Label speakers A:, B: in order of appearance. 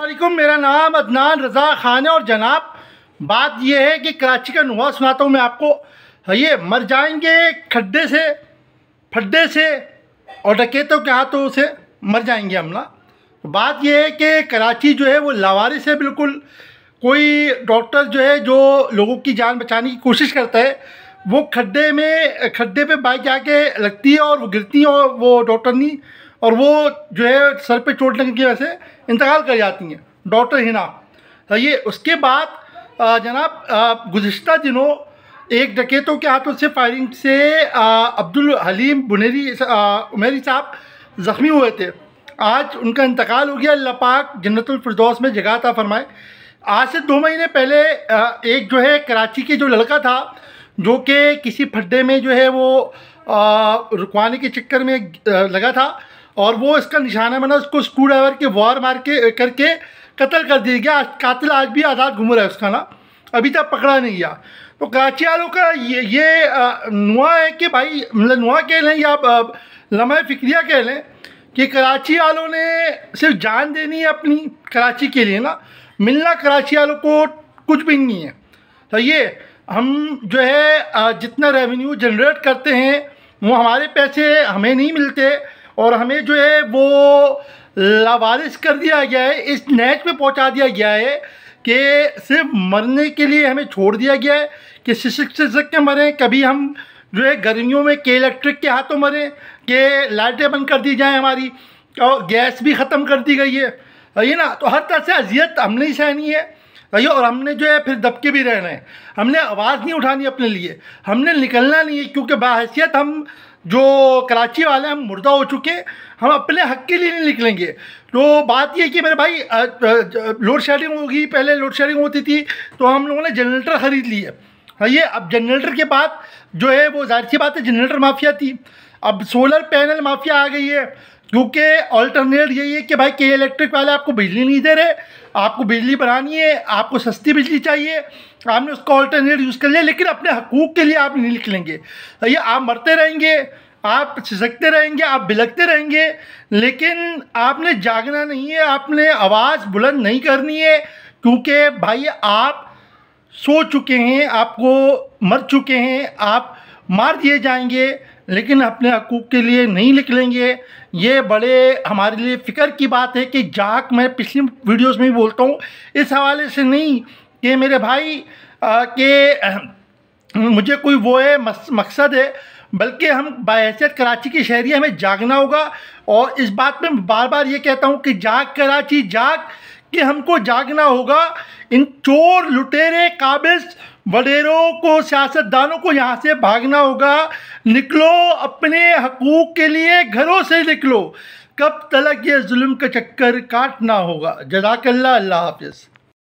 A: वालेकुम मेरा नाम अदनान रज़ा ख़ान है और जनाब बात यह है कि कराची का नुआ सुनाता हूँ मैं आपको ये मर जाएंगे खड्डे से फड्डे से और डकेतों के हाथों से मर जाएंगे हम ना बात यह है कि कराची जो है वो लावारिस है बिल्कुल कोई डॉक्टर जो है जो लोगों की जान बचाने की कोशिश करता है वो खड्डे में खड्डे पे बाइक आके लगती है और वो गिरती है और वो डॉक्टर नहीं और वो जो है सर पे चोट लगने की वजह से इंतकाल कर जाती हैं डॉक्टर हिना तो ये उसके बाद जनाब गुज्त दिनों एक डकेतों के हाथों से फायरिंग से अब्दुल हलीम बुनेरी उमेरी साहब ज़ख्मी हुए थे आज उनका इंतकाल हो गया अल्लाह पाक जन्नतफरदौस में जगह था फरमाए आज से दो महीने पहले एक जो है कराची के जो लड़का था जो कि किसी फड्डे में जो है वो रुकवाने के चक्कर में लगा था और वो इसका निशाना बना उसको स्क्रू ड्राइवर के वार मार के करके कत्ल कर दिया गया कातिल आज भी आज़ाद घूम रहा है उसका ना अभी तक पकड़ा नहीं गया तो कराची वालों का ये ये नुआ है कि भाई मतलब नुआ कह लें या लम्हे फिक्रिया कह लें कि कराची वालों ने सिर्फ जान देनी है अपनी कराची के लिए ना मिलना कराची वालों को कुछ भी नहीं है तो ये हम जो है जितना रेवेन्यू जनरेट करते हैं वो हमारे पैसे हमें नहीं मिलते और हमें जो है वो लावारिस कर दिया गया है इस नैच में पहुंचा दिया गया है कि सिर्फ मरने के लिए हमें छोड़ दिया गया है कि सिसक शिशक के मरें कभी हम जो है गर्मियों में के इलेक्ट्रिक के हाथों मरें कि लाइटें बंद कर दी जाएँ हमारी और गैस भी ख़त्म कर दी गई है ये ना तो हर तरह से अजियत हमने ही सहनी है रही और हमने जो है फिर दबके भी रहना है हमने आवाज़ नहीं उठानी अपने लिए हमने निकलना नहीं है क्योंकि बाहसीत हम जो कराची वाले हम मुर्दा हो चुके हम अपने हक के लिए नहीं निकलेंगे तो बात यह कि मेरे भाई लोड शेडिंग होगी पहले लोड शेडिंग होती थी तो हम लोगों ने जनरेटर ख़रीद लिए सही हाँ, है अब जनरेटर के बाद जो है वो जाहिर सी बात है जनरेटर माफिया थी अब सोलर पैनल माफिया आ गई है क्योंकि ऑल्टरनेट यही है कि भाई के इलेक्ट्रिक वाले आपको बिजली नहीं दे रहे आपको बिजली बनानी है आपको सस्ती बिजली चाहिए आपने उसका ऑल्टरनेट यूज़ कर लिया लेकिन अपने हकूक़ के लिए आप नहीं निकलेंगे ये आप मरते रहेंगे आप सिसकते रहेंगे आप बिलकते रहेंगे लेकिन आपने जागना नहीं है आपने आवाज़ बुलंद नहीं करनी है क्योंकि भाई आप सो चुके हैं आपको मर चुके हैं आप मार दिए जाएंगे लेकिन अपने हकूक़ के लिए नहीं निकलेंगे ये बड़े हमारे लिए फ़िक्र की बात है कि जाक मैं पिछली वीडियोस में बोलता हूँ इस हवाले से नहीं कि मेरे भाई के मुझे कोई वो है मकसद है बल्कि हम बहसीत कराची की शहरी हमें जागना होगा और इस बात में बार बार ये कहता हूँ कि जाग कराची जाग कि हमको जागना होगा इन चोर लुटेरे काबिज वडेरों को सियासतदानों को यहाँ से भागना होगा निकलो अपने हकूक़ के लिए घरों से निकलो कब तलक ये जुल्म का चक्कर काटना होगा जजाकल्ला अल्लाह हाफिज़